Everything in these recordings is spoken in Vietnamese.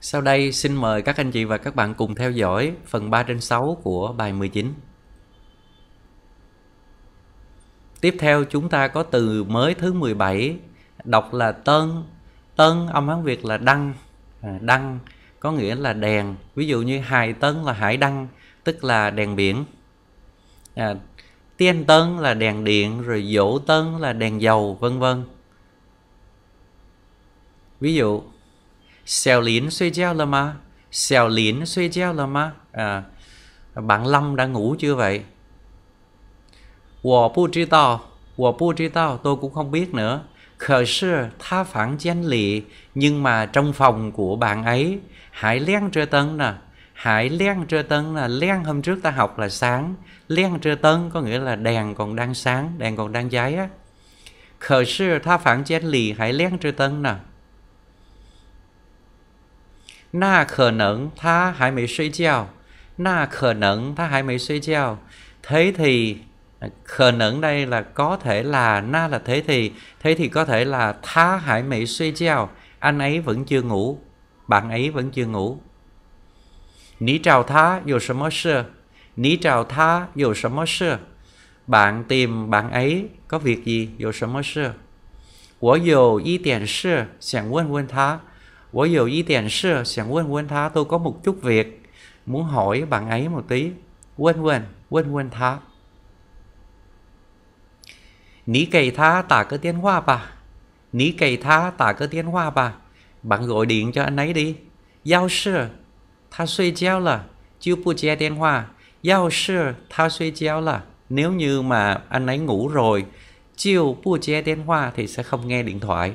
Sau đây xin mời các anh chị và các bạn cùng theo dõi phần 3 trên 6 của bài 19. Tiếp theo chúng ta có từ mới thứ 17 đọc là tân. Tân âm Hán Việt là đăng. À, đăng có nghĩa là đèn. Ví dụ như hải tân là hải đăng, tức là đèn biển. À, tiên tân là đèn điện, rồi dỗ tân là đèn dầu, vân vân. Ví dụ Xèo lín xuê gieo là ma Xèo lín xuê gieo là ma à, Bạn Lâm đã ngủ chưa vậy? Wo bu zhi dao Wo bu zhi dao Tôi cũng không biết nữa Khờ sư tha phản gian lì Nhưng mà trong phòng của bạn ấy Hãy len trơ tân nè Hãy len trơ tân là len hôm trước ta học là sáng Len trơ tân có nghĩa là đèn còn đang sáng Đèn còn đang cháy á Khờ sư tha phản gian lì Hãy len trơ tân nè 那可能他还没睡觉，那可能他还没睡觉。Thế thì khờ nẫn đây là có thể là na là thế thì thế thì có thể là tha hải mỹ suy chào anh ấy vẫn chưa ngủ bạn ấy vẫn chưa ngủ ní chào tha dù sớm sơ ní chào tha dù sớm sơ bạn tìm bạn ấy có việc gì dù sớm sơ 我有一点事想问问他。我有一点事想问问他 tôi có một chút việc muốn hỏi bạn ấy một tí quên quên quên quên tha 你给他打个电话吧。你给他打个电话吧。bạn gọi điện cho anh ấy đi. 要是他睡觉了就不接电话。要是他睡觉了 nếu như mà anh ấy ngủ rồi chiều bu che điện hoa thì sẽ không nghe điện thoại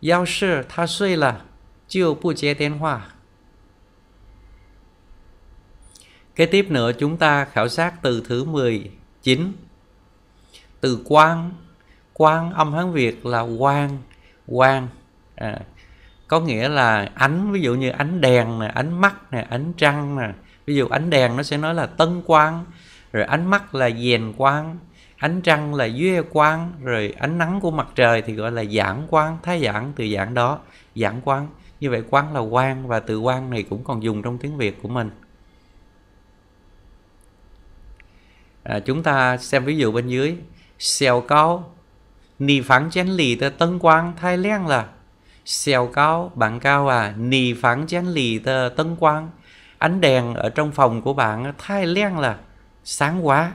要是他睡了，就不接电话. tiếp nữa chúng ta khảo sát từ thứ 19. Từ quang, quang âm Hán Việt là quang, quang. À, có nghĩa là ánh, ví dụ như ánh đèn, nè, ánh mắt, nè, ánh trăng. Nè. Ví dụ ánh đèn nó sẽ nói là tân quang, rồi ánh mắt là dèn quang, ánh trăng là duy quang rồi ánh nắng của mặt trời thì gọi là giảng quang thái giảng từ giảng đó giảng quang như vậy quang là quang và từ quang này cũng còn dùng trong tiếng việt của mình à, chúng ta xem ví dụ bên dưới xèo cao nì phán chén lì tờ tân quang thái len là xèo cao bạn cao à nì phán chén lì tờ tân quang ánh đèn ở trong phòng của bạn thái len là sáng quá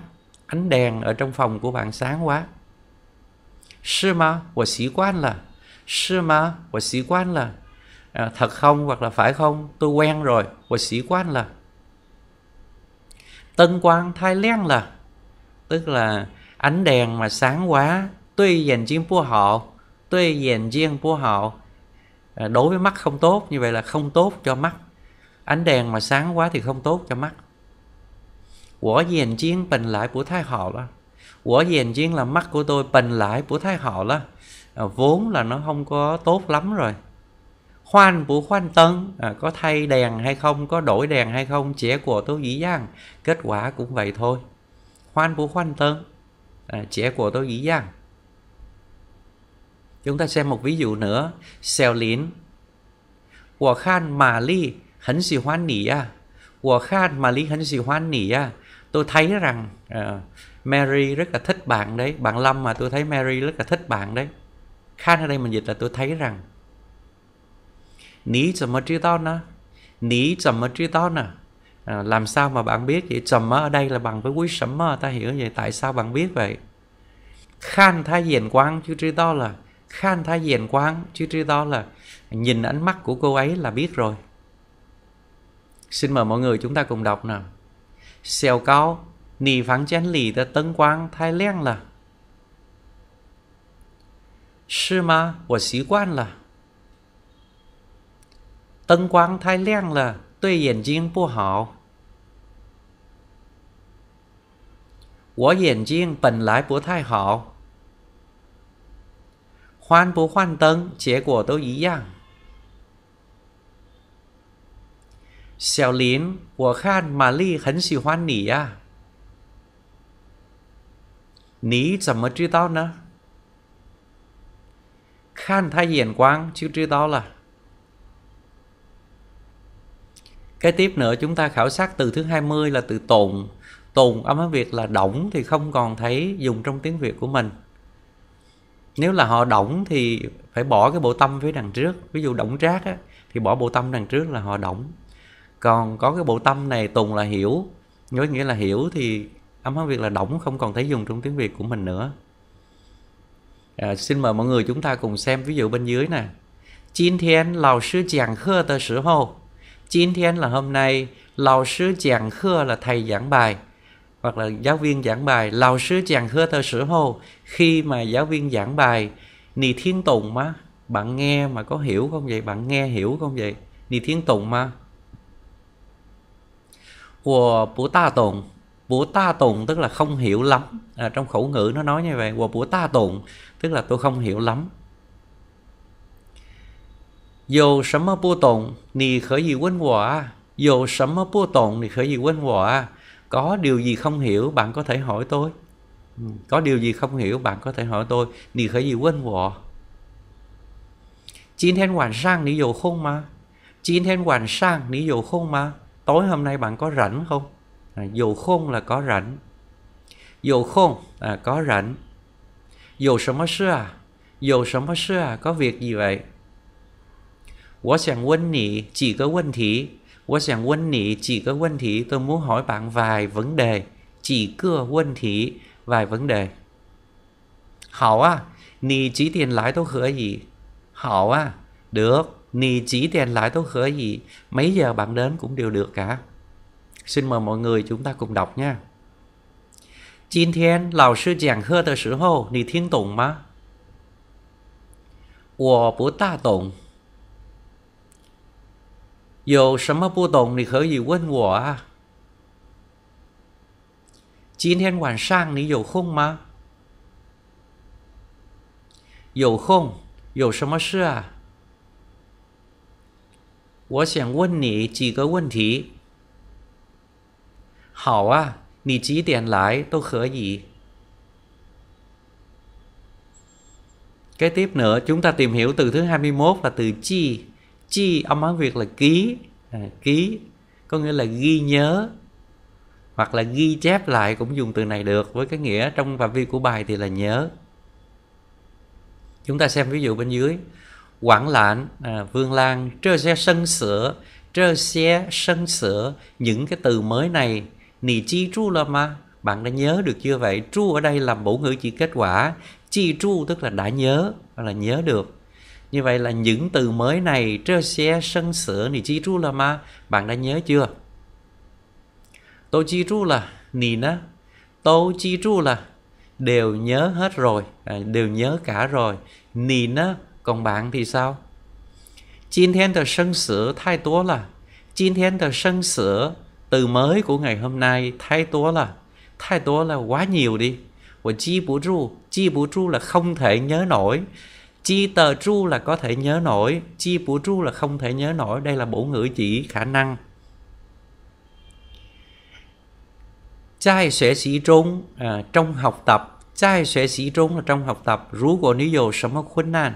ánh đèn ở trong phòng của bạn sáng quá. Sư mà, tôi sĩ quan là. Sư mà, tôi sĩ quan là. À, thật không hoặc là phải không? Tôi quen rồi, tôi sĩ quan là. Tân quang Thái len là. Tức là ánh đèn mà sáng quá. Tuy dành chiên của họ, tuy dành chiên của họ. À, đối với mắt không tốt, như vậy là không tốt cho mắt. Ánh đèn mà sáng quá thì không tốt cho mắt. 我眼睛本来不太好了，我眼睛 là mắt của tôi bần lại của thái họ là à, vốn là nó không có tốt lắm rồi khoan của khoan tân à, có thay đèn hay không có đổi đèn hay không trẻ của tôi dĩ dàng kết quả cũng vậy thôi khoan của khoan tân trẻ của tôi dĩ dàng chúng ta xem một ví dụ nữa xèo lín của khan mà ly hấn xì hoan nỉ à của khan mà ly hấn xì hoan nỉ à tôi thấy rằng uh, Mary rất là thích bạn đấy bạn Lâm mà tôi thấy Mary rất là thích bạn đấy khác ở đây mình dịch là tôi thấy rằng ní chầm mơ trí to nè ní chầm mơ to nè làm sao mà bạn biết vậy chầm ở đây là bằng với quý sấm mà ta hiểu vậy tại sao bạn biết vậy khan thái diện quang chứ trí to là khan thái diện quang chứ trí to là nhìn ánh mắt của cô ấy là biết rồi xin mời mọi người chúng ta cùng đọc nào 小高，你房间里的灯光太亮了，是吗？我习惯了，灯光太亮了，对眼睛不好。我眼睛本来不太好，换不换灯，结果都一样。Xiao à? tiếp nữa chúng ta khảo sát từ thứ 20 là từ tồn. Tồn âm Hán Việt là đổng thì không còn thấy dùng trong tiếng Việt của mình. Nếu là họ đổng thì phải bỏ cái bộ tâm phía đằng trước. Ví dụ đổng trác á, thì bỏ bộ tâm đằng trước là họ đổng còn có cái bộ tâm này tùng là hiểu nói nghĩa là hiểu thì âm hán việt là đổng không còn thấy dùng trong tiếng việt của mình nữa à, xin mời mọi người chúng ta cùng xem ví dụ bên dưới nè Chín thiên lão sư giảng khơ tờ sử hô Chín thiên là hôm nay Lão sư giảng khơ là thầy giảng bài Hoặc là giáo viên giảng bài Lão sư giảng khơ tờ sử hô Khi mà giáo viên giảng bài Nì thiên tùng mà Bạn nghe mà có hiểu không vậy? Bạn nghe hiểu không vậy? Nì thiên tùng mà của bố ta tổng bố ta tổng tức là không hiểu lắm à, trong khẩu ngữ nó nói như vậy của bố ta tổng tức là tôi không hiểu lắm dù sấm bố tổng nì khởi gì quên quả dù sấm bố tổng nì khởi gì quên quả có điều gì không hiểu bạn có thể hỏi tôi ừ, có điều gì không hiểu bạn có thể hỏi tôi nì khởi gì quên quả Chín thiên quản sang nì dầu không mà Chín thiên quản sang nì dầu không mà tối hôm nay bạn có rảnh không à, dù khôn là có rảnh dù khôn à, có rảnh dù sớm mất sư dù sớm mất sư có việc gì vậy Tôi muốn hỏi bạn vài vấn đề. Chỉ cưa vấn thí vài vấn đề. Hảo à, nì chỉ tiền lãi tôi khởi gì? Hảo à, được nì chỉ đèn lại tôi khởi gì mấy giờ bạn đến cũng đều được cả xin mời mọi người chúng ta cùng đọc nha giảng không? không gì 今天老师讲课的时候，你听懂吗？我不大懂。有什么不懂，你可以问我啊。今天晚上你有空吗？有空，有什么事啊？我想问你几个问题。好啊，你几点来都可以。Kế tiếp nữa, chúng ta tìm hiểu từ thứ 21 là từ chi. Chi âm Hán Việt là ký, à, ký có nghĩa là ghi nhớ hoặc là ghi chép lại cũng dùng từ này được với cái nghĩa trong phạm vi của bài thì là nhớ. Chúng ta xem ví dụ bên dưới quảng lãn à, vương lan trơ xe sân sửa trơ xe sân sửa những cái từ mới này nì chi tru là mà bạn đã nhớ được chưa vậy chu ở đây là bổ ngữ chỉ kết quả chi tru tức là đã nhớ là nhớ được như vậy là những từ mới này trơ xe sân sửa nì chi tru là mà bạn đã nhớ chưa tôi chi tru là nì nó tôi chi tru là đều nhớ hết rồi à, đều nhớ cả rồi nì nó còn bạn thì sao? 今天的生死太多了。今天的生死 từ mới của ngày hôm nay thái tố là thái tố là quá nhiều đi và chi bù tru chi bù tru là không thể nhớ nổi chi tờ tru là có thể nhớ nổi chi bù tru là không thể nhớ nổi đây là bổ ngữ chỉ khả năng trai sẽ sĩ trung à, trong học tập trai sẽ sĩ trung là trong học tập rú của nếu dù sống khuyến nàn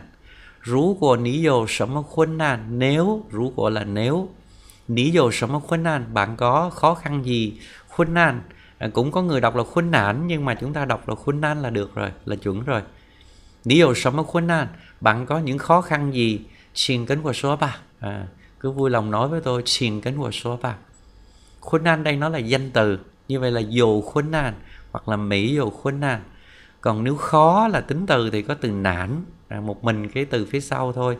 如果你有什么困难 nếu 如果 là nếu lý do sống ở khốn nạn bạn có khó khăn gì khốn nạn cũng có người đọc là khốn nạn nhưng mà chúng ta đọc là khốn nạn là được rồi là chuẩn rồi lý do sống ở khốn nạn bạn có những khó khăn gì xin kính của số ba à, cứ vui lòng nói với tôi xin kính của số ba khốn nạn đây nó là danh từ như vậy là dù khốn nạn hoặc là mỹ dù khốn nạn còn nếu khó là tính từ thì có từ nản à, một mình cái từ phía sau thôi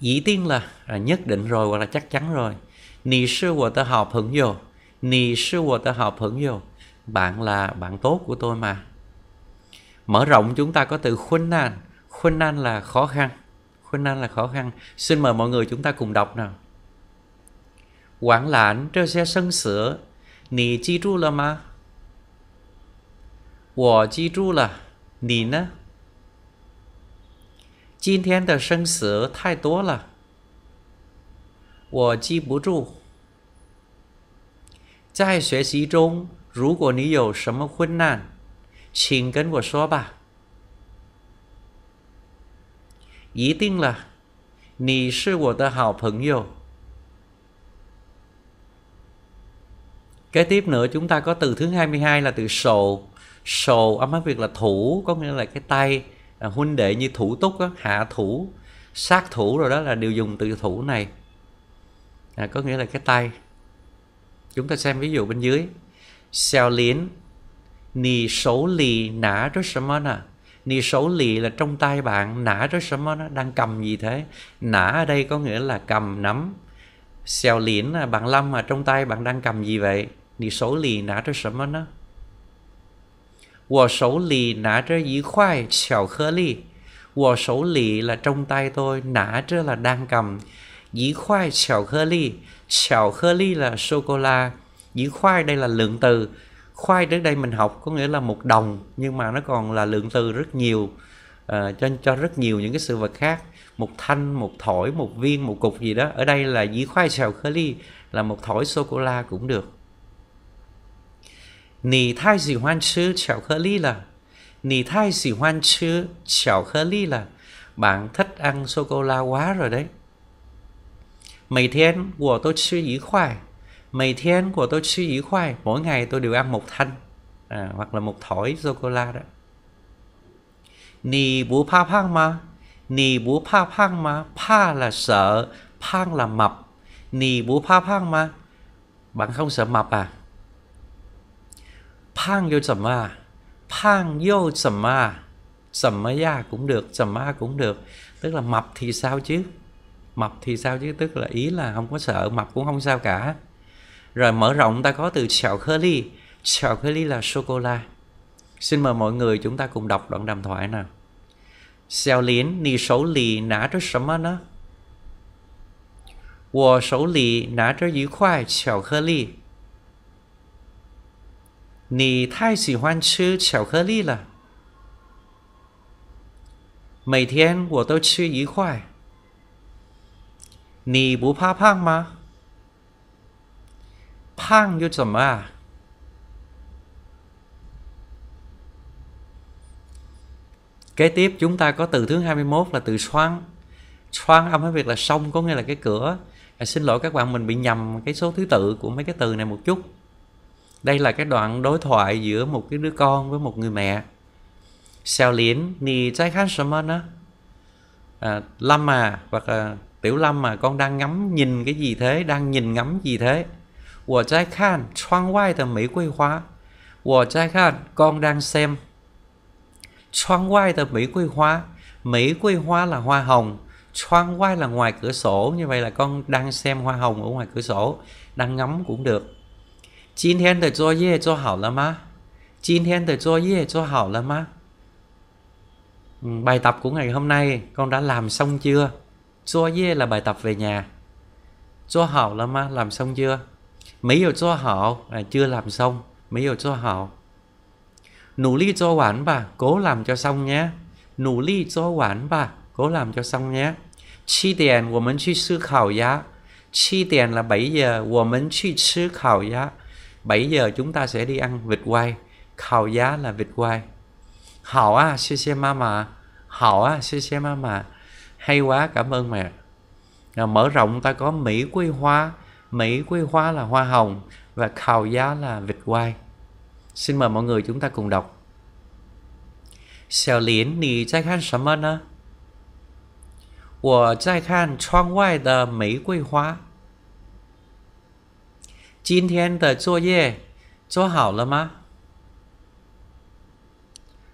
dĩ tiên là à, nhất định rồi hoặc là chắc chắn rồi nì sư của ta học hưởng vô nì sư của ta học hưởng vô bạn là bạn tốt của tôi mà mở rộng chúng ta có từ khuynh nan khuynh nan là khó khăn khuynh nan là khó khăn xin mời mọi người chúng ta cùng đọc nào quản lãnh trơ xe sân sửa nì chi tru là mà 我记住了。你呢？今天的生词太多了，我记不住。在学习中，如果你有什么困难，请跟我说吧。一定了，你是我的好朋友。tiếp nữa chúng ta có từ thứ hai mươi hai là từ s u sồ âm á việt là thủ có nghĩa là cái tay à, huynh đệ như thủ túc đó, hạ thủ sát thủ rồi đó là đều dùng từ thủ này à, có nghĩa là cái tay chúng ta xem ví dụ bên dưới xeo liến nì số lì nã rất sớm nè nì số lì là trong tay bạn nã rất sớm nó đang cầm gì thế nã ở đây có nghĩa là cầm nắm xeo liến là bạn lâm mà trong tay bạn đang cầm gì vậy nì số lì nã rất sớm nó 我手里拿着一块巧克力。我手里 là trong tay tôi, là đang cầm. Dĩ khoai chảo khơ ly, chảo khơ ly là sô-cô-la. Dĩ khoai đây là lượng từ. Khoai trước đây mình học có nghĩa là một đồng, nhưng mà nó còn là lượng từ rất nhiều. À, cho cho rất nhiều những cái sự vật khác một thanh một thổi một viên một cục gì đó ở đây là dĩ khoai xào khơ ly là một thổi sô cô la cũng được 你太喜欢吃巧克力了。Nì thích ăn sô-cô-la quá rồi đấy. Mấy thiên của tôi chưa ý khoai. Mấy thiên của tôi chưa ý khoai. Mỗi ngày tôi đều ăn một thanh. À, hoặc là một thỏi sô-cô-la đó. Nì bú pa phang mà. Nì bú pa phang mà. Pa là sợ. Phang là mập. Nì bú pa phang mà. Bạn không sợ mập à? phang vô sầm ma vô sầm ma cũng được sầm cũng được tức là mập thì sao chứ mập thì sao chứ tức là ý là không có sợ mập cũng không sao cả rồi mở rộng ta có từ chào khơ ly chào khơ ly là sô cô la xin mời mọi người chúng ta cùng đọc đoạn đàm thoại nào xeo liến ni xấu lì nã cho sầm ma nó 我手里拿着一块巧克力。你太喜欢吃巧克力了。每天我都吃一块。你不怕胖吗？胖又怎么啊？Kế tiếp chúng ta có từ thứ 21 là từ xoan. Xoan âm với việc là sông có nghĩa là cái cửa. À, xin lỗi các bạn mình bị nhầm cái số thứ tự của mấy cái từ này một chút đây là cái đoạn đối thoại giữa một cái đứa con với một người mẹ xào liễn nì trái khán sơ mơ à, nó lâm à hoặc là tiểu lâm mà con đang ngắm nhìn cái gì thế đang nhìn ngắm gì thế của trái khan choang vai từ mỹ quê hóa của trái khan con đang xem choang vai từ mỹ quê hóa mỹ quê hóa là hoa hồng choang vai là ngoài cửa sổ như vậy là con đang xem hoa hồng ở ngoài cửa sổ đang ngắm cũng được 今天的作业做好了吗？今天的作业做好了吗? Bài tập của ngày hôm nay con đã làm xong chưa? Cho là bài tập về nhà. Cho hảo là mà làm xong chưa? Mấy giờ cho hảo à, chưa làm xong. Mấy giờ cho hảo. Nỗ lực cho quản bà, cố làm cho xong nhé. Nỗ lực cho quản bà, cố làm cho xong nhé. Chi tiền, 我们去吃烤鸭. Chi tiền là 7 giờ, 我们去吃烤鸭.7 giờ chúng ta sẽ đi ăn vịt quay khảo giá là vịt quay hảo à xê xê mama hảo à xê xê mama hay quá cảm ơn mẹ à, mở rộng ta có mỹ quê hoa mỹ quê hoa là hoa hồng và khảo giá là vịt quay xin mời mọi người chúng ta cùng đọc Xiao Liễn, nì trái khăn sớm ơn á? 我在看窗外的玫瑰花。今天的作业做好了吗？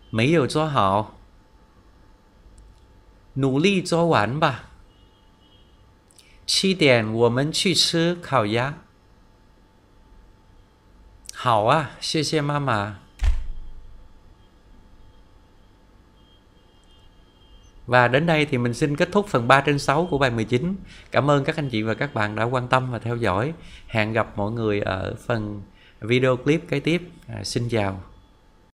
没有做好，努力做完吧。七点我们去吃烤鸭。好啊，谢谢妈妈。Và đến đây thì mình xin kết thúc phần 3 trên 6 của bài 19. Cảm ơn các anh chị và các bạn đã quan tâm và theo dõi. Hẹn gặp mọi người ở phần video clip kế tiếp. À, xin chào.